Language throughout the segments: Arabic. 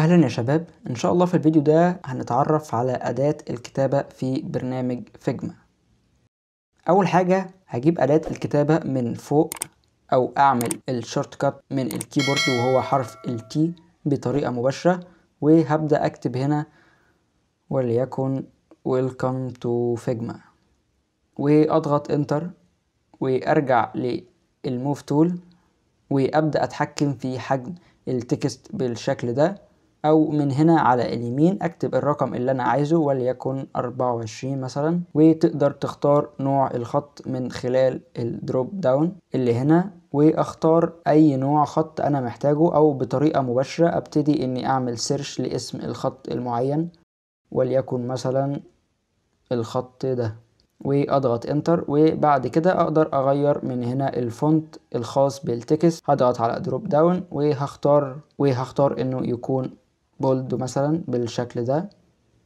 اهلا يا شباب ان شاء الله في الفيديو ده هنتعرف على اداة الكتابة في برنامج فيجما اول حاجة هجيب اداة الكتابة من فوق او اعمل الشورت كات من الكيبورد وهو حرف التي بطريقة مباشرة وهبدأ اكتب هنا وليكن welcome to فيجما واضغط انتر وارجع للموف تول وابدأ اتحكم في حجم التكست بالشكل ده او من هنا على اليمين اكتب الرقم اللي انا عايزه وليكن 24 مثلا وتقدر تختار نوع الخط من خلال الدروب داون اللي هنا واختار اي نوع خط انا محتاجه او بطريقة مباشرة ابتدي اني اعمل سيرش لاسم الخط المعين وليكن مثلا الخط ده واضغط انتر وبعد كده اقدر اغير من هنا الفونت الخاص بالتكست هضغط على دروب داون وهختار وهختار انه يكون بولد مثلا بالشكل ده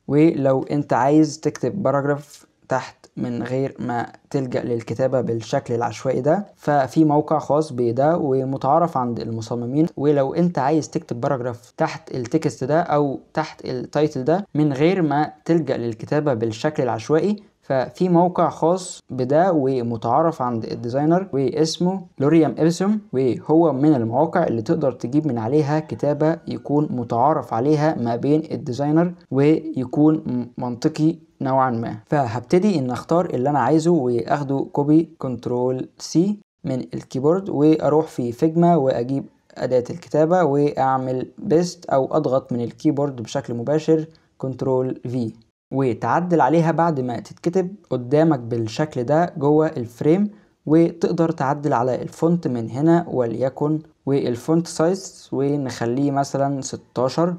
ولو انت عايز تكتب باراجراف تحت من غير ما تلجأ للكتابة بالشكل العشوائي ده ففي موقع خاص بده ومتعارف عند المصممين ولو انت عايز تكتب باراجراف تحت التكست ده او تحت التايتل ده من غير ما تلجأ للكتابة بالشكل العشوائي ففي موقع خاص بده ومتعارف عند الديزاينر واسمه لوريام ابسوم وهو من المواقع اللي تقدر تجيب من عليها كتابة يكون متعارف عليها ما بين الديزاينر ويكون منطقي نوعا ما فهبتدي ان اختار اللي انا عايزه واخده كوبي كنترول سي من الكيبورد واروح في فيجما واجيب اداة الكتابة واعمل بيست او اضغط من الكيبورد بشكل مباشر كنترول في وتعدل عليها بعد ما تتكتب قدامك بالشكل ده جوه الفريم وتقدر تعدل على الفونت من هنا وليكن والفونت سايز ونخليه مثلا 16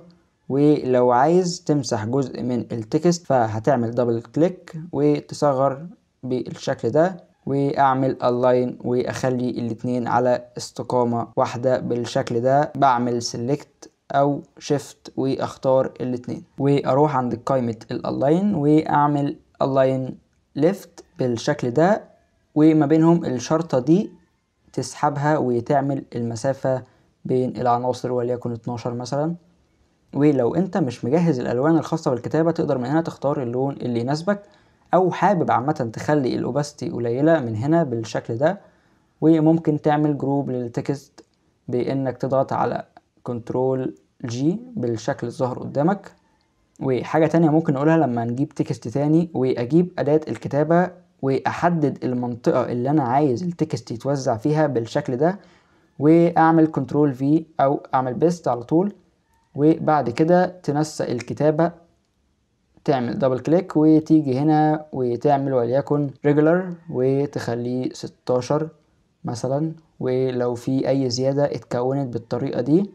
ولو عايز تمسح جزء من التكست فهتعمل دبل كليك وتصغر بالشكل ده واعمل الاين واخلي الاتنين على استقامة واحدة بالشكل ده بعمل سيلكت او شيفت واختار الاتنين واروح عند قائمة الالاين واعمل الاين ليفت بالشكل ده وما بينهم الشرطة دي تسحبها وتعمل المسافة بين العناصر وليكن 12 مثلا ولو انت مش مجهز الالوان الخاصة بالكتابة تقدر من هنا تختار اللون اللي يناسبك او حابب عامة تخلي الاوباستي قليلة من هنا بالشكل ده وممكن تعمل جروب للتكست بانك تضغط على كنترول جي بالشكل الظاهر قدامك وحاجة تانية ممكن نقولها لما نجيب تكست تاني وأجيب أداة الكتابة وأحدد المنطقة اللي أنا عايز التكست يتوزع فيها بالشكل ده وأعمل كنترول في أو أعمل بيست على طول وبعد كده تنسق الكتابة تعمل دبل كليك وتيجي هنا وتعمل وليكن ريجولار وتخليه 16 مثلا ولو في أي زيادة اتكونت بالطريقة دي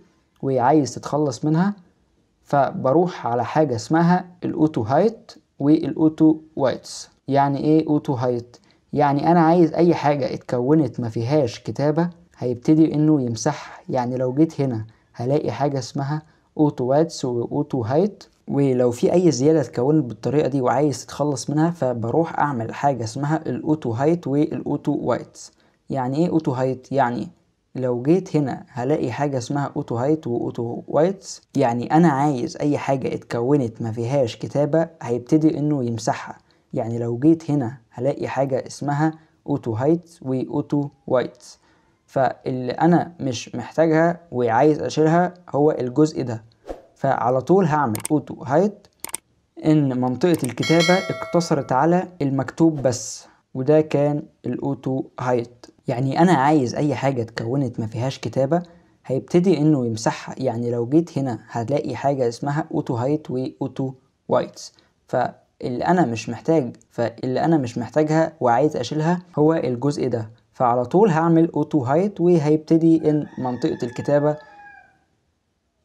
وعايز تتخلص منها فبروح على حاجة اسمها الاوتو هايت والاوتو وايتس يعني ايه اوتو هايت يعني انا عايز اي حاجة اتكونت ما فيهاش كتابة هيبتدي انه يمسحها يعني لو جيت هنا هلاقي حاجة اسمها اوتو وايتس واوتو هايت ولو في اي زيادة اتكونت بالطريقة دي وعايز تتخلص منها فبروح اعمل حاجة اسمها الاوتو هايت والاوتو وايتس يعني ايه اوتو هايت يعني لو جيت هنا هلاقي حاجة اسمها اوتو هايت واوتو وايتس يعني انا عايز اي حاجة اتكونت ما فيهاش كتابة هيبتدي انه يمسحها يعني لو جيت هنا هلاقي حاجة اسمها اوتو هايت واوتو وايتس فاللي انا مش محتاجها وعايز اشيلها هو الجزء ده فعلى طول هعمل اوتو هايت ان منطقة الكتابة اقتصرت على المكتوب بس وده كان الاوتو هايت يعني انا عايز اي حاجة اتكونت ما فيهاش كتابة هيبتدي انه يمسحها يعني لو جيت هنا هتلاقي حاجة اسمها اوتو هايت واوتو وايتس فاللي انا مش محتاج فاللي انا مش محتاجها وعايز اشيلها هو الجزء ده فعلى طول هعمل اوتو هايت وهيبتدي ان منطقة الكتابة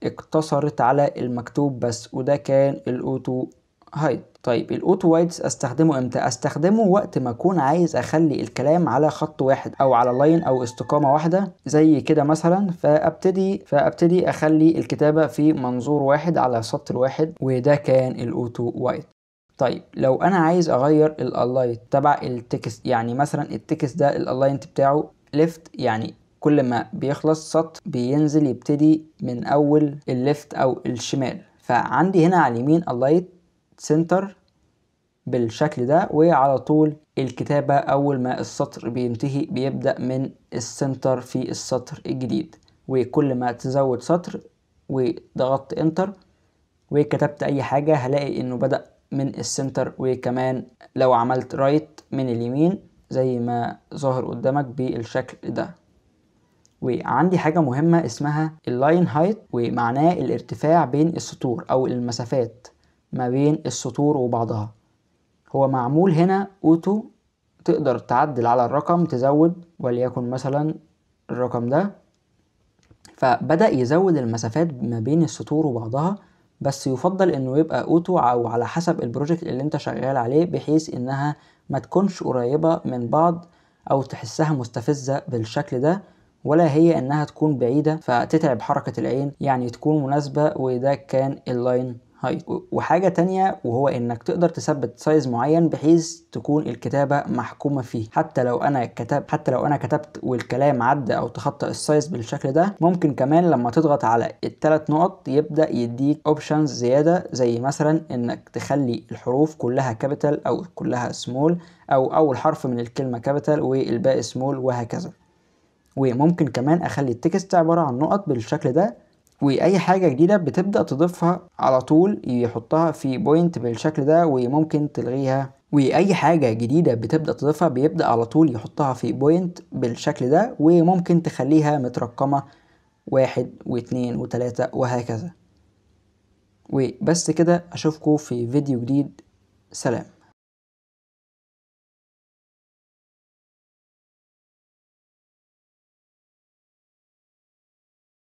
اقتصرت على المكتوب بس وده كان الاوتو هايد طيب الاوتو وايدز استخدمه امتى استخدمه وقت ما اكون عايز اخلي الكلام على خط واحد او على لاين او استقامه واحده زي كده مثلا فابتدي فابتدي اخلي الكتابه في منظور واحد على سطر واحد وده كان الاوتو وايد طيب لو انا عايز اغير الالاين تبع التكست يعني مثلا التكست ده الالاين بتاعه ليفت يعني كل ما بيخلص سطر بينزل يبتدي من اول الليفت او الشمال فعندي هنا على اليمين اللايت سنتر بالشكل ده وعلى طول الكتابة أول ما السطر بينتهي بيبدأ من السنتر في السطر الجديد وكل ما تزود سطر وضغطت انتر وكتبت اي حاجة هلاقي انه بدأ من السنتر وكمان لو عملت رايت من اليمين زي ما ظاهر قدامك بالشكل ده وعندي حاجة مهمة اسمها اللاين هايت ومعناه الارتفاع بين السطور او المسافات ما بين السطور وبعضها هو معمول هنا اوتو تقدر تعدل على الرقم تزود وليكن مثلا الرقم ده فبدأ يزود المسافات ما بين السطور وبعضها بس يفضل انه يبقى اوتو او على حسب البروجكت اللي انت شغال عليه بحيث انها ما تكونش قريبة من بعض او تحسها مستفزة بالشكل ده ولا هي انها تكون بعيدة فتتعب حركة العين يعني تكون مناسبة وده كان اللاين هايت وحاجة تانية وهو انك تقدر تثبت سايز معين بحيث تكون الكتابة محكومة فيه حتى لو انا كتبت حتى لو انا كتبت والكلام عدى او تخطى السايز بالشكل ده ممكن كمان لما تضغط على التلات نقط يبدأ يديك اوبشنز زيادة زي مثلا انك تخلي الحروف كلها كابيتال او كلها سمول او اول حرف من الكلمة كابيتال والباقي سمول وهكذا وممكن كمان اخلي التكست عبارة عن نقط بالشكل ده واي حاجه جديده بتبدا تضيفها على طول يحطها في بوينت بالشكل ده وممكن تلغيها واي حاجه جديده بتبدا تضيفها بيبدا على طول يحطها في بوينت بالشكل ده وممكن تخليها مترقمه واحد واتنين وتلاتة وهكذا وبس كده اشوفكم في فيديو جديد سلام